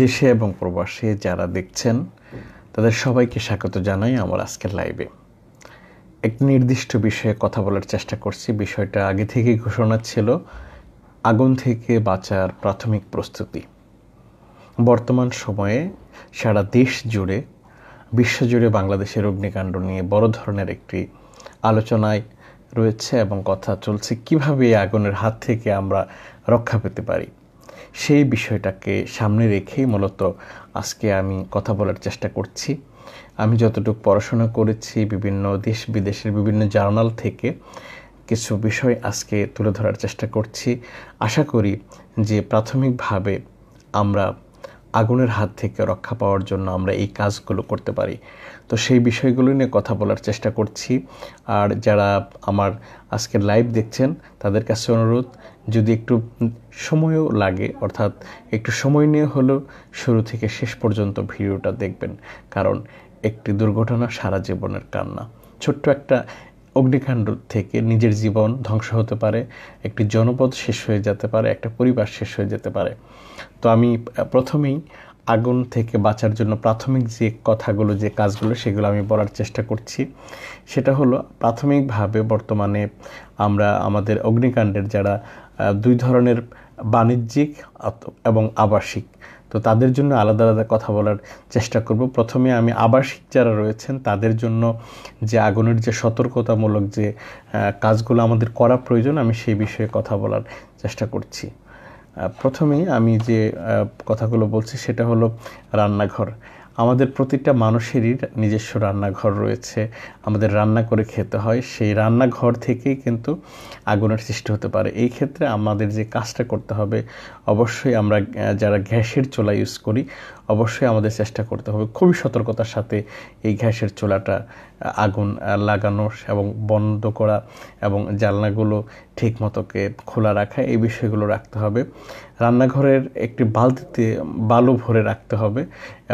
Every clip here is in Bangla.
দেশে এবং প্রবাসে যারা দেখছেন তাদের সবাইকে স্বাগত জানাই আমার আজকের লাইভে এক নির্দিষ্ট বিষয়ে কথা বলার চেষ্টা করছি বিষয়টা আগে থেকেই ঘোষণা ছিল আগুন থেকে বাঁচার প্রাথমিক প্রস্তুতি বর্তমান সময়ে সারা দেশ জুড়ে বিশ্বজুড়ে বাংলাদেশের অগ্নিকাণ্ড নিয়ে বড় ধরনের একটি আলোচনায় রয়েছে এবং কথা চলছে কিভাবে এই আগুনের হাত থেকে আমরা রক্ষা পেতে পারি সেই বিষয়টাকে সামনে রেখেই মূলত আজকে আমি কথা বলার চেষ্টা করছি আমি যতটুকু পড়াশোনা করেছি বিভিন্ন দেশ বিদেশের বিভিন্ন জার্নাল থেকে কিছু বিষয় আজকে তুলে ধরার চেষ্টা করছি আশা করি যে প্রাথমিকভাবে আমরা আগুনের হাত থেকে রক্ষা পাওয়ার জন্য আমরা এই কাজগুলো করতে পারি তো সেই বিষয়গুলো নিয়ে কথা বলার চেষ্টা করছি আর যারা আমার আজকে লাইভ দেখছেন তাদের কাছে অনুরোধ যদি একটু সময়ও লাগে অর্থাৎ একটু সময় নিয়ে হলেও শুরু থেকে শেষ পর্যন্ত ভিডিওটা দেখবেন কারণ একটি দুর্ঘটনা সারা জীবনের কান্না ছোট্ট একটা অগ্নিকাণ্ড থেকে নিজের জীবন ধ্বংস হতে পারে একটি জনপদ শেষ হয়ে যেতে পারে একটা পরিবার শেষ হয়ে যেতে পারে তো আমি প্রথমেই আগুন থেকে বাঁচার জন্য প্রাথমিক যে কথাগুলো যে কাজগুলো সেগুলো আমি বলার চেষ্টা করছি সেটা হলো প্রাথমিকভাবে বর্তমানে আমরা আমাদের অগ্নিকাণ্ডের যারা দুই ধরনের বাণিজ্যিক এবং আবাসিক তো তাদের জন্য আলাদা আলাদা কথা বলার চেষ্টা করব প্রথমে আমি আবাসিক যারা রয়েছেন তাদের জন্য যে আগুনের যে সতর্কতামূলক যে কাজগুলো আমাদের করা প্রয়োজন আমি সেই বিষয়ে কথা বলার চেষ্টা করছি প্রথমেই আমি যে কথাগুলো বলছি সেটা হলো রান্নাঘর আমাদের প্রতিটা মানুষেরই নিজস্ব রান্নাঘর রয়েছে আমাদের রান্না করে খেতে হয় সেই রান্নাঘর থেকেই কিন্তু আগুনের সৃষ্টি হতে পারে এই ক্ষেত্রে আমাদের যে কাজটা করতে হবে অবশ্যই আমরা যারা গ্যাসের চোলা ইউজ করি অবশ্যই আমাদের চেষ্টা করতে হবে খুবই সতর্কতার সাথে এই গ্যাসের চোলাটা আগুন লাগানো এবং বন্ধ করা এবং জানলাগুলো ঠিক মতোকে খোলা রাখা এই বিষয়গুলো রাখতে হবে রান্নাঘরের একটি বালতিতে বালু ভরে রাখতে হবে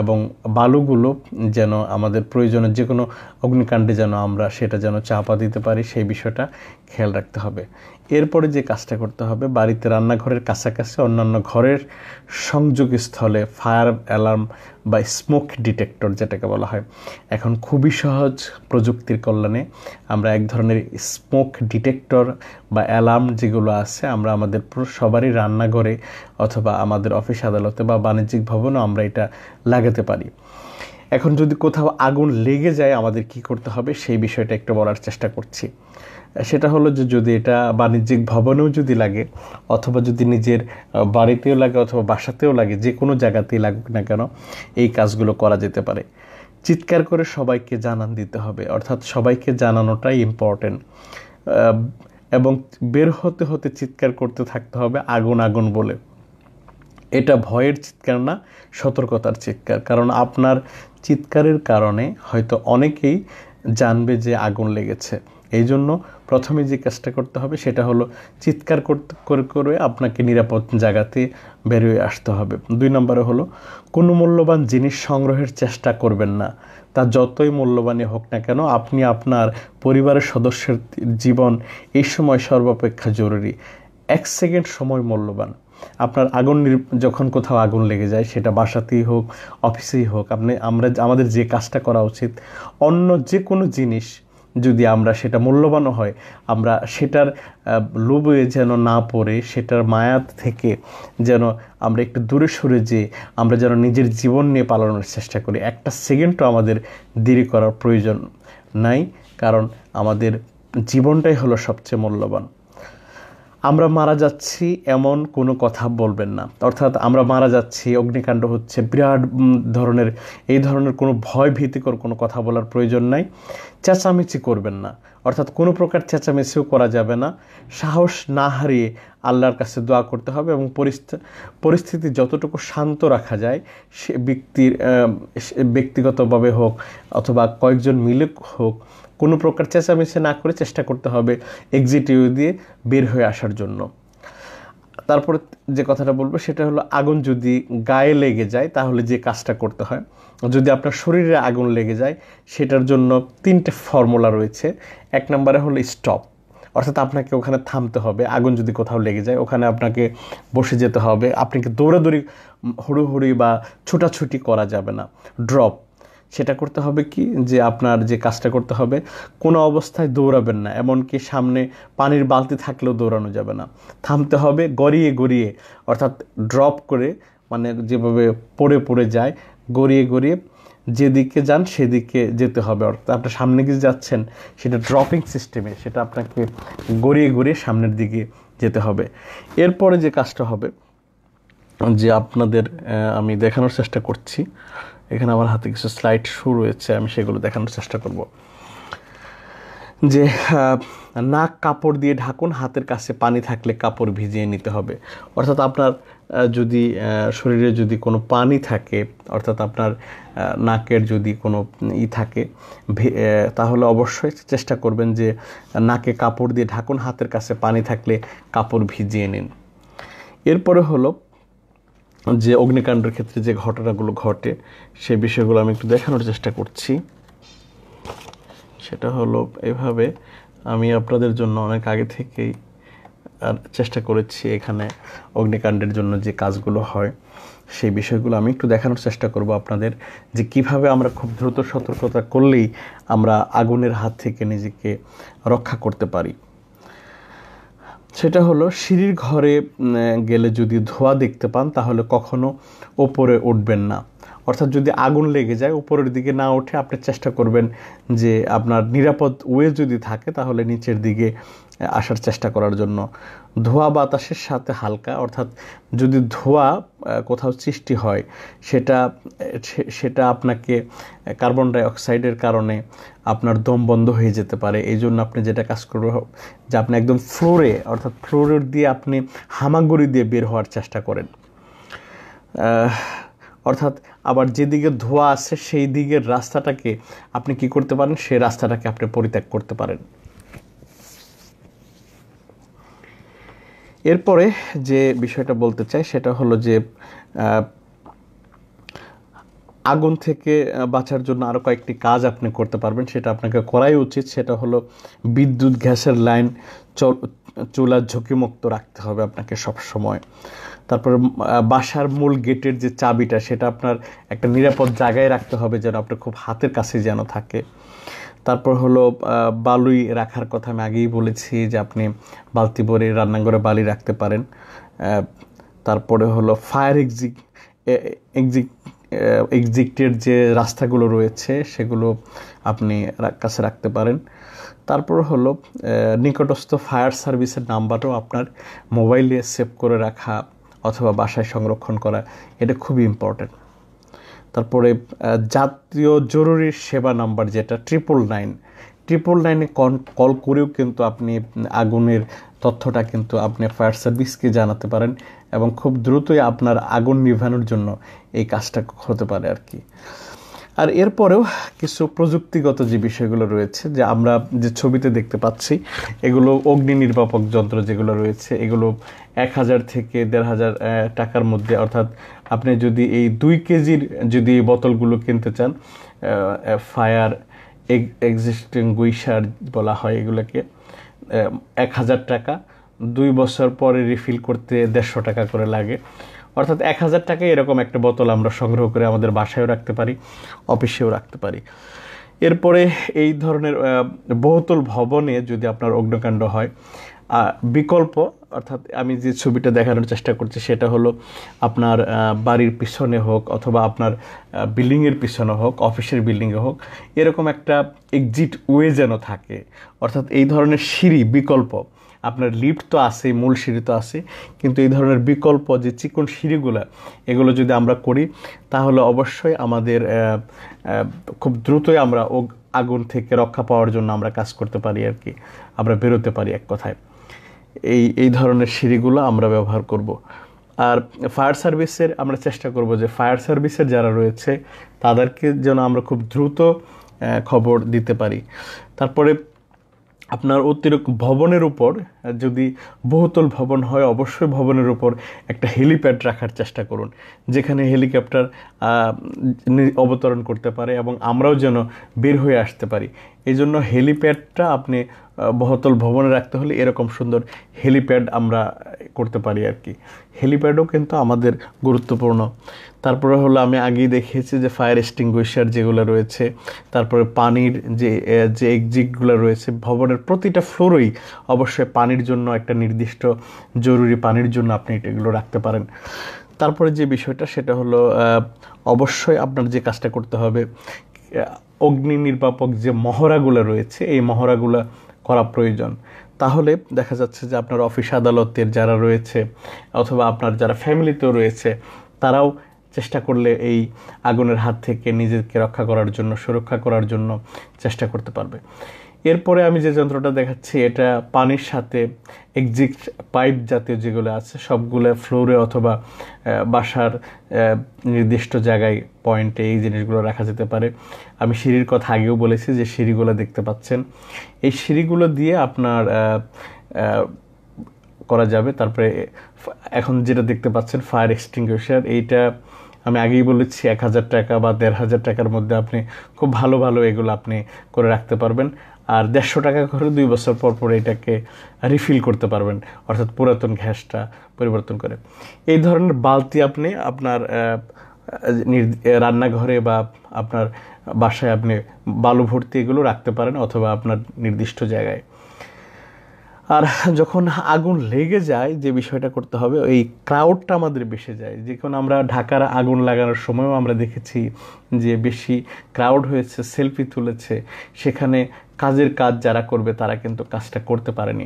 এবং বালুগুলো যেন আমাদের প্রয়োজনের যে কোনো অগ্নিকাণ্ডে যেন আমরা সেটা যেন চাপা দিতে পারি সেই বিষয়টা খেয়াল রাখতে হবে এরপরে যে কাজটা করতে হবে বাড়িতে রান্নাঘরের কাছাকাছি অন্যান্য ঘরের সংযোগ স্থলে ফায়ার অ্যালার্ম বা স্মোক ডিটেক্টর যেটাকে বলা হয় এখন খুবই সহজ প্রযুক্তির কল্যাণে আমরা এক ধরনের স্মোক ডিটেক্টর বা অ্যালার্ম যেগুলো আছে আমরা আমাদের সবারই রান্নাঘরে অথবা আমাদের অফিস আদালতে বা বাণিজ্যিক ভবনও আমরা এটা লাগাতে পারি এখন যদি কোথাও আগুন লেগে যায় আমাদের কি করতে হবে সেই বিষয়টা একটু বলার চেষ্টা করছি সেটা হলো যে যদি এটা বাণিজ্যিক ভবনেও যদি লাগে অথবা যদি নিজের বাড়িতেও লাগে অথবা বাসাতেও লাগে যে কোনো জায়গাতেই লাগুক না কেন এই কাজগুলো করা যেতে পারে চিৎকার করে সবাইকে জানান দিতে হবে অর্থাৎ সবাইকে জানানোটাই ইম্পর্টেন্ট এবং বের হতে হতে চিৎকার করতে থাকতে হবে আগুন আগুন বলে এটা ভয়ের চিৎকার না সতর্কতার চিৎকার কারণ আপনার চিৎকারের কারণে হয়তো অনেকেই জানবে যে আগুন লেগেছে এই জন্য প্রথমে যে কাজটা করতে হবে সেটা হলো চিৎকার করতে করে করে আপনাকে নিরাপদ জায়গাতে বেরিয়ে আসতে হবে দুই নম্বরে হলো কোনো মূল্যবান জিনিস সংগ্রহের চেষ্টা করবেন না তা যতই মূল্যবানই হোক না কেন আপনি আপনার পরিবারের সদস্যের জীবন এই সময় সর্বাপেক্ষা জরুরি এক সেকেন্ড সময় মূল্যবান আপনার আগুন যখন কোথাও আগুন লেগে যায় সেটা বাসাতেই হোক অফিসেই হোক আপনি আমরা আমাদের যে কাজটা করা উচিত অন্য যে কোনো জিনিস যদি আমরা সেটা মূল্যবানও হয় আমরা সেটার লোভে যেন না পড়ে সেটার মায়াত থেকে যেন আমরা একটু দূরে সরে যেয়ে আমরা যেন নিজের জীবন নিয়ে পালানোর চেষ্টা করি একটা সেকেন্ডও আমাদের দেরি করার প্রয়োজন নাই কারণ আমাদের জীবনটাই হলো সবচেয়ে মূল্যবান আমরা মারা যাচ্ছি এমন কোনো কথা বলবেন না অর্থাৎ আমরা মারা যাচ্ছি অগ্নিকাণ্ড হচ্ছে বিরাট ধরনের এই ধরনের কোনো ভয় ভীতিকর কোনো কথা বলার প্রয়োজন নাই চেঁচামেচি করবেন না অর্থাৎ কোনো প্রকার চেঁচামেচিও করা যাবে না সাহস না হারিয়ে আল্লাহর কাছে দোয়া করতে হবে এবং পরিস্থিতি যতটুকু শান্ত রাখা যায় সে ব্যক্তির ব্যক্তিগতভাবে হোক অথবা কয়েকজন মিলে হোক কোনো প্রকার চেঁচামেচি না করে চেষ্টা করতে হবে এক্সিটিউ দিয়ে বের হয়ে আসার জন্য তারপর যে কথাটা বলবো সেটা হলো আগুন যদি গায়ে লেগে যায় তাহলে যে কাজটা করতে হয় যদি আপনার শরীরে আগুন লেগে যায় সেটার জন্য তিনটে ফর্মুলা রয়েছে এক নম্বরে হলো স্টপ অর্থাৎ আপনাকে ওখানে থামতে হবে আগুন যদি কোথাও লেগে যায় ওখানে আপনাকে বসে যেতে হবে আপনাকে দৌড়াদৌড়ি হুড়ুহুড়ি বা ছোটাছুটি করা যাবে না ড্রপ সেটা করতে হবে কি যে আপনার যে কাজটা করতে হবে কোনো অবস্থায় দৌড়াবেন না এমনকি সামনে পানির বালতি থাকলেও দৌড়ানো যাবে না থামতে হবে গড়িয়ে গড়িয়ে অর্থাৎ ড্রপ করে মানে যেভাবে পড়ে পড়ে যায় গড়িয়ে গড়িয়ে যেদিকে যান সেদিকে যেতে হবে অর্থাৎ আপনার সামনে গিয়ে যাচ্ছেন সেটা ড্রপিং সিস্টেমে সেটা আপনাকে গড়িয়ে গড়িয়ে সামনের দিকে যেতে হবে এরপরে যে কাজটা হবে যে আপনাদের আমি দেখানোর চেষ্টা করছি এখানে আমার হাতে কিছু স্লাইড শু রয়েছে আমি সেগুলো দেখানোর চেষ্টা করব যে নাক কাপড় দিয়ে ঢাকুন হাতের কাছে পানি থাকলে কাপড় ভিজিয়ে নিতে হবে অর্থাৎ আপনার যদি শরীরে যদি কোনো পানি থাকে অর্থাৎ আপনার নাকের যদি কোনো ই থাকে তাহলে অবশ্যই চেষ্টা করবেন যে নাকে কাপড় দিয়ে ঢাকুন হাতের কাছে পানি থাকলে কাপড় ভিজিয়ে নিন এরপরে হলো যে অগ্নিকাণ্ডের ক্ষেত্রে যে ঘটনাগুলো ঘটে সেই বিষয়গুলো আমি একটু দেখানোর চেষ্টা করছি সেটা হলো এভাবে আমি আপনাদের জন্য অনেক আগে থেকেই চেষ্টা করেছি এখানে অগ্নিকাণ্ডের জন্য যে কাজগুলো হয় সেই বিষয়গুলো আমি একটু দেখানোর চেষ্টা করব আপনাদের যে কিভাবে আমরা খুব দ্রুত সতর্কতা করলেই আমরা আগুনের হাত থেকে নিজেকে রক্ষা করতে পারি সেটা হলো সিঁড়ির ঘরে গেলে যদি ধোয়া দেখতে পান তাহলে কখনো ওপরে উঠবেন না অর্থাৎ যদি আগুন লেগে যায় উপরের দিকে না উঠে আপনি চেষ্টা করবেন যে আপনার নিরাপদ ওয়ে যদি থাকে তাহলে নিচের দিকে আসার চেষ্টা করার জন্য ধোয়া বাতাসের সাথে হালকা অর্থাৎ যদি ধোয়া কোথাও সৃষ্টি হয় সেটা সেটা আপনাকে কার্বন ডাইঅক্সাইডের কারণে আপনার দম বন্ধ হয়ে যেতে পারে এই জন্য আপনি যেটা কাজ করবেন যে আপনি একদম ফ্লোরে অর্থাৎ ফ্লোরের দিয়ে আপনি হামাগুড়ি দিয়ে বের হওয়ার চেষ্টা করেন অর্থাৎ আবার যেদিকে ধোয়া আছে সেই দিকের রাস্তাটাকে আপনি কি করতে পারেন সেই রাস্তাটাকে আপনি পরিত্যাগ করতে পারেন এরপরে যে বিষয়টা বলতে চাই সেটা হলো যে আগুন থেকে বাঁচার জন্য আরও কয়েকটি কাজ আপনি করতে পারবেন সেটা আপনাকে করাই উচিত সেটা হলো বিদ্যুৎ গ্যাসের লাইন চুলার ঝুঁকিমুক্ত রাখতে হবে আপনাকে সব সময় তারপর বাসার মূল গেটের যে চাবিটা সেটা আপনার একটা নিরাপদ জায়গায় রাখতে হবে যেন আপনার খুব হাতের কাছে যেন থাকে তারপর হলো বালুই রাখার কথা আমি আগেই বলেছি যে আপনি বালতি ভরে রান্নাঘরে বালি রাখতে পারেন তারপরে হলো ফায়ার এক্সিক এক্সিক এক্সিটের যে রাস্তাগুলো রয়েছে সেগুলো আপনি কাছে রাখতে পারেন তারপর হলো নিকটস্থ ফায়ার সার্ভিসের নাম্বারও আপনার মোবাইলে সেভ করে রাখা অথবা বাসায় সংরক্ষণ করা এটা খুবই ইম্পর্ট্যান্ট তারপরে জাতীয় জরুরি সেবা নাম্বার যেটা ট্রিপল নাইন ট্রিপল নাইনে কল করেও কিন্তু আপনি আগুনের তথ্যটা কিন্তু আপনি ফায়ার সার্ভিসকে জানাতে পারেন এবং খুব দ্রুতই আপনার আগুন নিভানোর জন্য এই কাজটা হতে পারে আর কি আর এরপরেও কিছু প্রযুক্তিগত যে বিষয়গুলো রয়েছে যে আমরা যে ছবিতে দেখতে পাচ্ছি এগুলো অগ্নি নির্বাপক যন্ত্র যেগুলো রয়েছে এগুলো এক হাজার থেকে দেড় হাজার টাকার মধ্যে অর্থাৎ আপনি যদি এই দুই কেজির যদি এই বোতলগুলো কিনতে চান ফায়ার এক্সিস্টিং গুইসার বলা হয় এগুলোকে এক হাজার টাকা দুই বছর পরে রিফিল করতে দেড়শো টাকা করে লাগে অর্থাৎ এক হাজার টাকায় এরকম একটা বোতল আমরা সংগ্রহ করে আমাদের বাসায়ও রাখতে পারি অফিসেও রাখতে পারি এরপরে এই ধরনের বহুতল ভবনে যদি আপনার অগ্নকাণ্ড হয় বিকল্প অর্থাৎ আমি যে ছবিটা দেখানোর চেষ্টা করছি সেটা হলো আপনার বাড়ির পিছনে হোক অথবা আপনার বিল্ডিংয়ের পিছনে হোক অফিসের বিল্ডিংয়ে হোক এরকম একটা এক্সিট ওয়ে যেন থাকে অর্থাৎ এই ধরনের সিঁড়ি বিকল্প আপনার লিফট তো আছে মূল সিঁড়ি তো আছে কিন্তু এই ধরনের বিকল্প যে চিকন সিঁড়িগুলো এগুলো যদি আমরা করি তাহলে অবশ্যই আমাদের খুব দ্রুতই আমরা ও আগুন থেকে রক্ষা পাওয়ার জন্য আমরা কাজ করতে পারি আর কি আমরা বেরোতে পারি এক কথায় এই এই ধরনের সিঁড়িগুলো আমরা ব্যবহার করব আর ফায়ার সার্ভিসের আমরা চেষ্টা করব যে ফায়ার সার্ভিসের যারা রয়েছে তাদেরকে যেন আমরা খুব দ্রুত খবর দিতে পারি তারপরে আপনার অতিরিক্ত ভবনের উপর যদি বহুতল ভবন হয় অবশ্যই ভবনের উপর একটা হেলিপ্যাড রাখার চেষ্টা করুন যেখানে হেলিকপ্টার অবতরণ করতে পারে এবং আমরাও যেন বের হয়ে আসতে পারি এই জন্য হেলিপ্যাডটা আপনি বহতল ভবনে রাখতে হলে এরকম সুন্দর হেলিপ্যাড আমরা করতে পারি আর কি হেলিপ্যাডও কিন্তু আমাদের গুরুত্বপূর্ণ তারপরে হলো আমি আগেই দেখিয়েছি যে ফায়ার এক্সটিংগুইশার যেগুলো রয়েছে তারপরে পানির যে যে এক্সিটগুলো রয়েছে ভবনের প্রতিটা ফ্লোরেই অবশ্যই পানির জন্য একটা নির্দিষ্ট জরুরি পানির জন্য আপনি এগুলো রাখতে পারেন তারপরে যে বিষয়টা সেটা হলো অবশ্যই আপনার যে কাজটা করতে হবে অগ্নি নির্বাপক যে মহড়াগুলো রয়েছে এই মহড়াগুলো করা প্রয়োজন তাহলে দেখা যাচ্ছে যে আপনার অফিস আদালতের যারা রয়েছে অথবা আপনার যারা ফ্যামিলিতেও রয়েছে তারাও চেষ্টা করলে এই আগুনের হাত থেকে নিজেকে রক্ষা করার জন্য সুরক্ষা করার জন্য চেষ্টা করতে পারবে এরপরে আমি যে যন্ত্রটা দেখাচ্ছি এটা পানির সাথে এক্সিট পাইপ জাতীয় যেগুলো আছে সবগুলো ফ্লোরে অথবা বাসার নির্দিষ্ট জায়গায় পয়েন্টে এই জিনিসগুলো রাখা যেতে পারে আমি সিঁড়ির কথা আগেও বলেছি যে সিঁড়িগুলো দেখতে পাচ্ছেন এই সিঁড়িগুলো দিয়ে আপনার করা যাবে তারপরে এখন যেটা দেখতে পাচ্ছেন ফায়ার এক্সটিংগুইশার এইটা আমি আগেই বলেছি এক হাজার টাকা বা দেড় হাজার টাকার মধ্যে আপনি খুব ভালো ভালো এগুলো আপনি করে রাখতে পারবেন আর দেড়শো টাকা করে দুই বছর পর পর এটাকে রিফিল করতে পারবেন অর্থাৎ পুরাতন গ্যাসটা পরিবর্তন করে এই ধরনের বালতি আপনি আপনার রান্নাঘরে বা আপনার বাসায় আপনি বালু ভর্তি এগুলো রাখতে পারেন অথবা আপনার নির্দিষ্ট জায়গায় আর যখন আগুন লেগে যায় যে বিষয়টা করতে হবে ওই ক্রাউডটা আমাদের বেশি যায় যে কোনো আমরা ঢাকার আগুন লাগানোর সময়ও আমরা দেখেছি যে বেশি ক্রাউড হয়েছে সেলফি তুলেছে সেখানে কাজের কাজ যারা করবে তারা কিন্তু কাজটা করতে পারেনি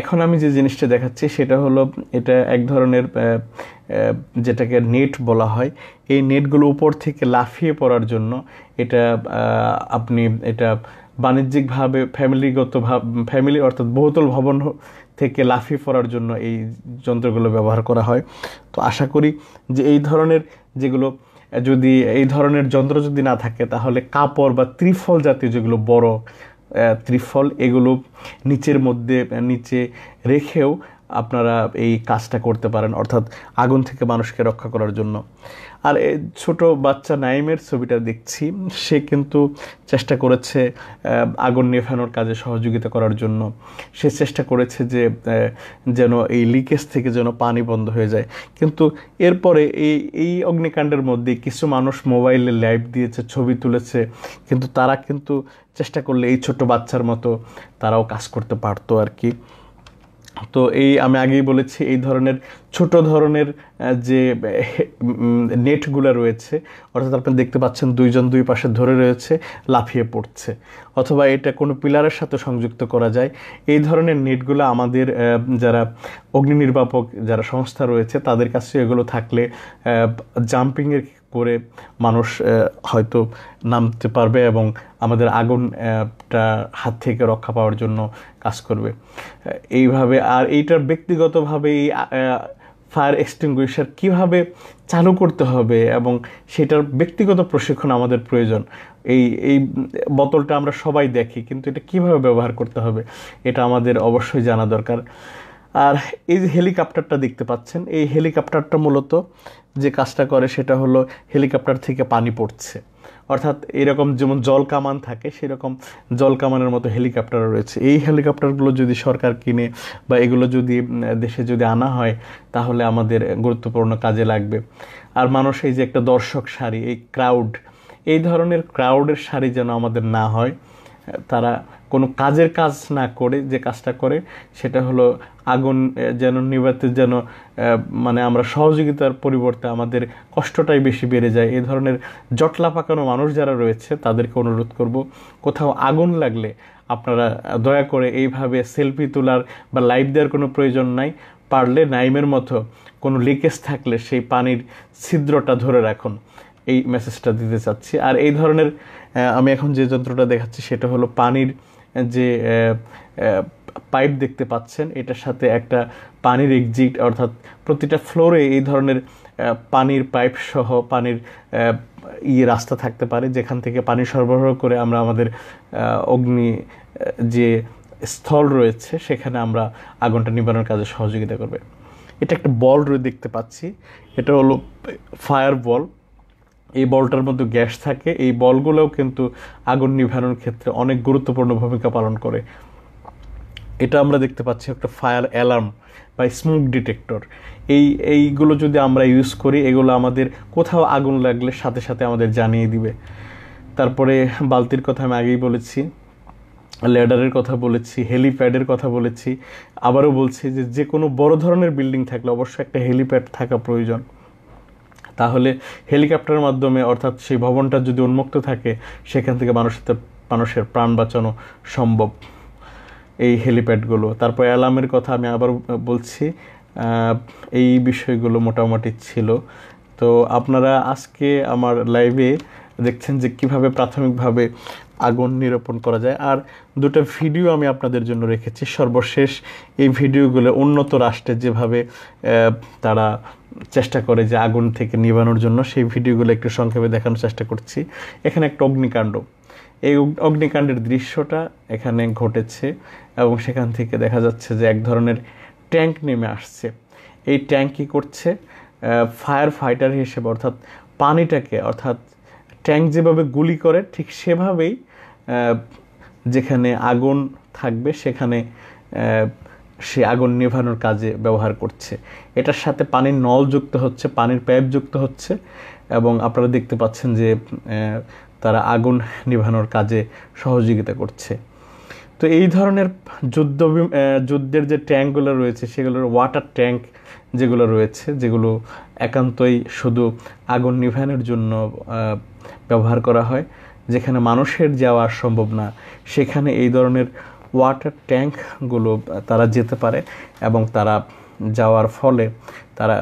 এখন আমি যে জিনিসটা দেখাচ্ছি সেটা হলো এটা এক ধরনের যেটাকে নেট বলা হয় এই নেটগুলো উপর থেকে লাফিয়ে পড়ার জন্য এটা আপনি এটা বাণিজ্যিকভাবে ফ্যামিলিগত ফ্যামিলি অর্থাৎ বহুতল ভবন থেকে লাফিয়ে পড়ার জন্য এই যন্ত্রগুলো ব্যবহার করা হয় তো আশা করি যে এই ধরনের যেগুলো যদি এই ধরনের যন্ত্র যদি না থাকে তাহলে কাপড় বা ত্রিফল জাতীয় যেগুলো বড় ত্রিফল এগুলো নিচের মধ্যে নিচে রেখেও আপনারা এই কাজটা করতে পারেন অর্থাৎ আগুন থেকে মানুষকে রক্ষা করার জন্য আর ছোট বাচ্চা নাইমের ছবিটা দেখছি সে কিন্তু চেষ্টা করেছে আগুন নেভানোর কাজে সহযোগিতা করার জন্য সে চেষ্টা করেছে যে যেন এই লিকেজ থেকে যেন পানি বন্ধ হয়ে যায় কিন্তু এরপরে এই এই অগ্নিকাণ্ডের মধ্যে কিছু মানুষ মোবাইলে লাইভ দিয়েছে ছবি তুলেছে কিন্তু তারা কিন্তু চেষ্টা করলে এই ছোট বাচ্চার মতো তারাও কাজ করতে পারতো আর কি তো এই আমি আগেই বলেছি এই ধরনের ছোট ধরনের যে নেটগুলো রয়েছে অর্থাৎ আপনি দেখতে পাচ্ছেন দুইজন দুই পাশে ধরে রয়েছে লাফিয়ে পড়ছে অথবা এটা কোনো পিলারের সাথে সংযুক্ত করা যায় এই ধরনের নেটগুলো আমাদের যারা অগ্নি নির্বাপক যারা সংস্থা রয়েছে তাদের কাছে এগুলো থাকলে জাম্পিংয়ের করে মানুষ হয়তো নামতে পারবে এবং আমাদের আগুনটা হাত থেকে রক্ষা পাওয়ার জন্য কাজ করবে এইভাবে আর এইটার ব্যক্তিগতভাবে এই ফায়ার এক্সটিংগুইশার কীভাবে চালু করতে হবে এবং সেটার ব্যক্তিগত প্রশিক্ষণ আমাদের প্রয়োজন এই এই বোতলটা আমরা সবাই দেখি কিন্তু এটা কিভাবে ব্যবহার করতে হবে এটা আমাদের অবশ্যই জানা দরকার আর এই যে হেলিকপ্টারটা দেখতে পাচ্ছেন এই হেলিকপ্টারটা মূলত যে কাজটা করে সেটা হলো হেলিকপ্টার থেকে পানি পড়ছে অর্থাৎ এরকম যেমন জল কামান থাকে সেরকম জল কামানের মতো হেলিকপ্টারও রয়েছে এই হেলিকপ্টারগুলো যদি সরকার কিনে বা এগুলো যদি দেশে যদি আনা হয় তাহলে আমাদের গুরুত্বপূর্ণ কাজে লাগবে আর মানুষ এই যে একটা দর্শক সারি এই ক্রাউড এই ধরনের ক্রাউডের সারি যেন আমাদের না হয় তারা কোনো কাজের কাজ না করে যে কাজটা করে সেটা হলো আগুন যেন নিবাতে যেন মানে আমরা সহযোগিতার পরিবর্তে আমাদের কষ্টটাই বেশি বেড়ে যায় এ ধরনের জটলা পাকানো মানুষ যারা রয়েছে তাদেরকে অনুরোধ করব কোথাও আগুন লাগলে আপনারা দয়া করে এইভাবে সেলফি তোলার বা লাইভ দেওয়ার কোনো প্রয়োজন নাই পারলে নাইমের মতো কোনো লিকেজ থাকলে সেই পানির ছিদ্রটা ধরে রাখুন এই মেসেজটা দিতে চাচ্ছি আর এই ধরনের হ্যাঁ, আমি এখন যে যন্ত্রটা দেখাচ্ছি সেটা হলো পানির যে পাইপ দেখতে পাচ্ছেন এটার সাথে একটা পানির এক্সিট অর্থাৎ প্রতিটা ফ্লোরে এই ধরনের পানির পাইপ সহ পানির ইয়ে রাস্তা থাকতে পারে যেখান থেকে পানি সরবরাহ করে আমরা আমাদের অগ্নি যে স্থল রয়েছে সেখানে আমরা আগুনটা নিবারণের কাজে সহযোগিতা করবে এটা একটা বল দেখতে পাচ্ছি এটা হলো ফায়ার বল এই বলটার মধ্যে গ্যাস থাকে এই বলগুলোও কিন্তু আগুন নিভানোর ক্ষেত্রে অনেক গুরুত্বপূর্ণ ভূমিকা পালন করে এটা আমরা দেখতে পাচ্ছি একটা ফায়ার অ্যালার্ম বা স্মোক ডিটেক্টর এই এইগুলো যদি আমরা ইউজ করি এগুলো আমাদের কোথাও আগুন লাগলে সাথে সাথে আমাদের জানিয়ে দিবে তারপরে বালতির কথা আমি আগেই বলেছি ল্যাডারের কথা বলেছি হেলিপ্যাডের কথা বলেছি আবারও বলছি যে যে কোনো বড় ধরনের বিল্ডিং থাকলে অবশ্যই একটা হেলিপ্যাড থাকা প্রয়োজন তাহলে হেলিকপ্টারের মাধ্যমে অর্থাৎ সেই ভবনটা যদি উন্মুক্ত থাকে সেখান থেকে মানুষের মানুষের প্রাণ বাঁচানো সম্ভব এই হেলিপ্যাডগুলো তারপর অ্যালার্মের কথা আমি আবার বলছি এই বিষয়গুলো মোটামুটি ছিল তো আপনারা আজকে আমার লাইভে দেখছেন যে কিভাবে প্রাথমিকভাবে আগুন নিরূপণ করা যায় আর দুটো ভিডিও আমি আপনাদের জন্য রেখেছি সর্বশেষ এই ভিডিওগুলো উন্নত রাষ্ট্রে যেভাবে তারা চেষ্টা করে যে আগুন থেকে নিবানোর জন্য সেই ভিডিওগুলো একটু সংক্ষেপে দেখানোর চেষ্টা করছি এখানে একটা অগ্নিকাণ্ড এই অগ্নিকাণ্ডের দৃশ্যটা এখানে ঘটেছে এবং সেখান থেকে দেখা যাচ্ছে যে এক ধরনের ট্যাঙ্ক নেমে আসছে এই ট্যাঙ্ক কী করছে ফায়ার ফাইটার হিসেবে অর্থাৎ পানিটাকে অর্থাৎ ট্যাঙ্ক যেভাবে গুলি করে ঠিক সেভাবেই যেখানে আগুন থাকবে সেখানে সে আগুন নিভানোর কাজে ব্যবহার করছে এটার সাথে পানির নল যুক্ত হচ্ছে পানির পাইপ যুক্ত হচ্ছে এবং আপনারা দেখতে পাচ্ছেন যে তারা আগুন নিভানোর কাজে সহযোগিতা করছে তো এই ধরনের যুদ্ধ যুদ্ধের যে ট্যাঙ্কগুলো রয়েছে সেগুলোর ওয়াটার ট্যাঙ্ক যেগুলো রয়েছে যেগুলো একান্তই শুধু আগুন নিভানোর জন্য ব্যবহার করা হয় যেখানে মানুষের যাওয়া সম্ভব না সেখানে এই ধরনের ওয়াটার ট্যাঙ্কগুলো তারা যেতে পারে এবং তারা যাওয়ার ফলে তারা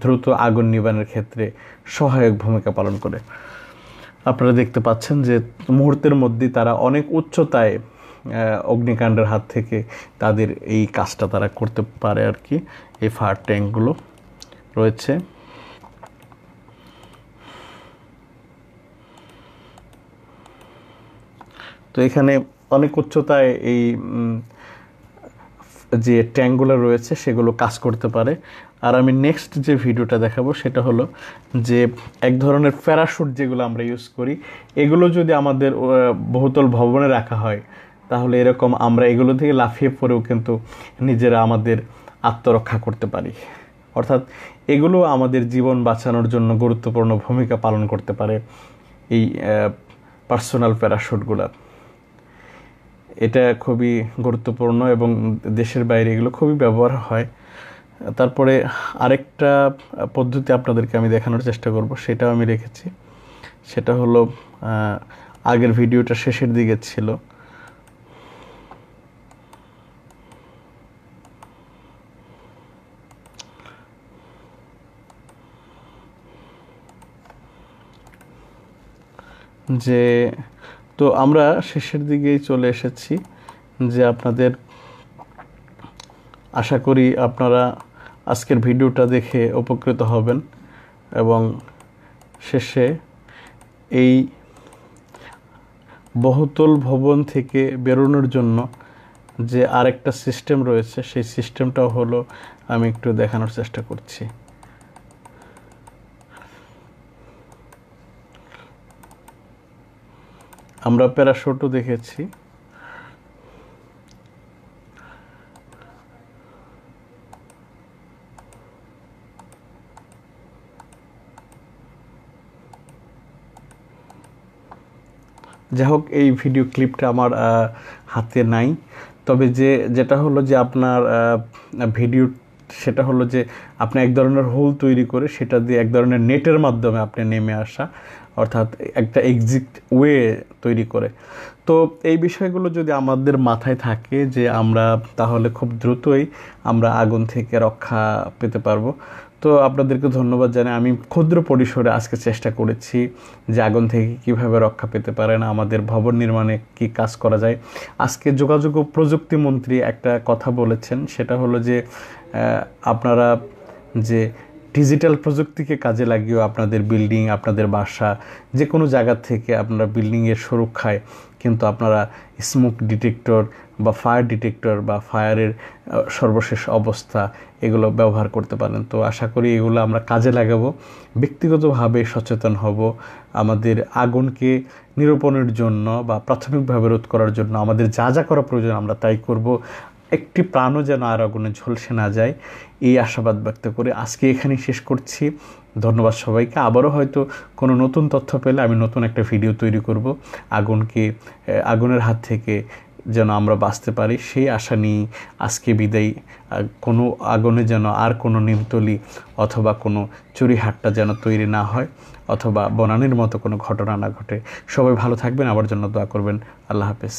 দ্রুত আগুন নিবারণের ক্ষেত্রে সহায়ক ভূমিকা পালন করে আপনারা দেখতে পাচ্ছেন যে মুহূর্তের মধ্যে তারা অনেক উচ্চতায় অগ্নিকাণ্ডের হাত থেকে তাদের এই কাজটা তারা করতে পারে আর কি এই ফায়ার ট্যাঙ্কগুলো রয়েছে তো এখানে অনেক উচ্চতায় এই যে ট্যাঙ্কগুলো রয়েছে সেগুলো কাজ করতে পারে আর আমি নেক্সট যে ভিডিওটা দেখাবো সেটা হলো যে এক ধরনের প্যারাশুট যেগুলো আমরা ইউজ করি এগুলো যদি আমাদের বহুতল ভবনে রাখা হয় তাহলে এরকম আমরা এগুলো থেকে লাফিয়ে পড়েও কিন্তু নিজেরা আমাদের আত্মরক্ষা করতে পারি অর্থাৎ এগুলো আমাদের জীবন বাঁচানোর জন্য গুরুত্বপূর্ণ ভূমিকা পালন করতে পারে এই পার্সোনাল প্যারাশুটগুলো এটা খুবই গুরুত্বপূর্ণ এবং দেশের বাইরে এগুলো খুবই ব্যবহার হয় তারপরে আরেকটা পদ্ধতি আপনাদেরকে আমি দেখানোর চেষ্টা করব সেটাও আমি রেখেছি সেটা হলো আগের ভিডিওটা শেষের দিকে ছিল যে তো আমরা শেষের দিকেই চলে এসেছি যে আপনাদের আশা করি আপনারা আজকের ভিডিওটা দেখে উপকৃত হবেন এবং শেষে এই বহুতল ভবন থেকে বেরোনোর জন্য যে আরেকটা সিস্টেম রয়েছে সেই সিস্টেমটাও হলো আমি একটু দেখানোর চেষ্টা করছি আমরা প্যারাশুটও দেখেছি যাই হোক এই ভিডিও ক্লিপটা আমার হাতে নাই তবে যে যেটা হলো যে আপনার ভিডিও সেটা হলো যে আপনি এক ধরনের হোল তৈরি করে সেটা দিয়ে এক ধরনের নেটের মাধ্যমে আপনি নেমে আসা অর্থাৎ একটা এক্সিট ওয়ে তৈরি করে তো এই বিষয়গুলো যদি আমাদের মাথায় থাকে যে আমরা তাহলে খুব দ্রুতই আমরা আগুন থেকে রক্ষা পেতে পারবো তো আপনাদেরকে ধন্যবাদ জানাই আমি ক্ষুদ্র পরিসরে আজকে চেষ্টা করেছি যে আগুন থেকে কিভাবে রক্ষা পেতে পারেন আমাদের ভবন নির্মাণে কি কাজ করা যায় আজকে যোগাযোগ ও প্রযুক্তি মন্ত্রী একটা কথা বলেছেন সেটা হলো যে আপনারা যে ডিজিটাল প্রযুক্তিকে কাজে লাগিয়েও আপনাদের বিল্ডিং আপনাদের বাসা যে কোনো জায়গা থেকে আপনারা বিল্ডিংয়ের সুরক্ষায় কিন্তু আপনারা স্মোক ডিটেক্টর বা ফায়ার ডিটেক্টর বা ফায়ারের সর্বশেষ অবস্থা এগুলো ব্যবহার করতে পারেন তো আশা করি এগুলো আমরা কাজে লাগাবো ব্যক্তিগতভাবে সচেতন হব আমাদের আগুনকে নিরূপণের জন্য বা প্রাথমিকভাবে রোধ করার জন্য আমাদের যা যা করা প্রয়োজন আমরা তাই করব একটি প্রাণও যেন আর আগুনে ঝলসে না যায় এই আশাবাদ ব্যক্ত করে আজকে এখানেই শেষ করছি ধন্যবাদ সবাইকে আবারও হয়তো কোনো নতুন তথ্য পেলে আমি নতুন একটা ভিডিও তৈরি করব আগুনকে আগুনের হাত থেকে যেন আমরা বাঁচতে পারি সেই আশা নিয়ে আজকে বিদায়ী কোনো আগুনে যেন আর কোনো নিমতলি অথবা কোনো চুরি হাটটা যেন তৈরি না হয় অথবা বনানির মতো কোনো ঘটনা না ঘটে সবাই ভালো থাকবেন আবার জন্য দোয়া করবেন আল্লাহ হাফেজ